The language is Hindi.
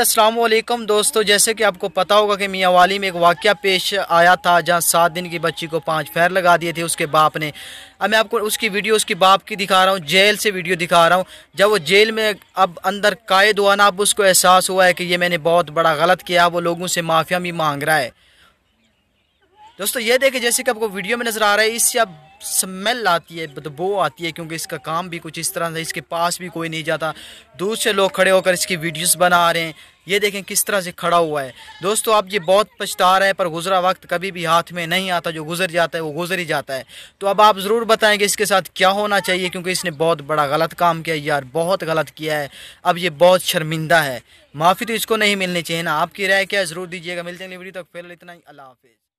असलम दोस्तों जैसे कि आपको पता होगा कि मियाँ वाली में एक वाक्य पेश आया था जहाँ सात दिन की बच्ची को पाँच फैर लगा दिए थे उसके बाप ने अब मैं आपको उसकी वीडियो उसके बाप की दिखा रहा हूँ जेल से वीडियो दिखा रहा हूँ जब वो जेल में अब अंदर कायद हुआ ना अब उसको एहसास हुआ है कि ये मैंने बहुत बड़ा गलत किया वो लोगों से माफिया भी मांग रहा है दोस्तों ये देखे जैसे कि आपको वीडियो में नज़र आ रहा है इससे अब स्मेल आती है बदबू आती है क्योंकि इसका काम भी कुछ इस तरह से इसके पास भी कोई नहीं जाता दूर से लोग खड़े होकर इसकी वीडियोस बना रहे हैं ये देखें किस तरह से खड़ा हुआ है दोस्तों अब ये बहुत पछता रहे हैं पर गुजरा वक्त कभी भी हाथ में नहीं आता जो गुजर जाता है वो गुजर ही जाता है तो अब आप ज़रूर बताएं कि इसके साथ क्या होना चाहिए क्योंकि इसने बहुत बड़ा गलत काम किया यार बहुत गलत किया है अब ये बहुत शर्मिंदा है माफ़ी तो इसको नहीं मिलनी चाहिए ना आपकी राय क्या ज़रूर दीजिएगा मिलते हैं वीडियो तक फिर इतना ही अल्लाह हाफिज़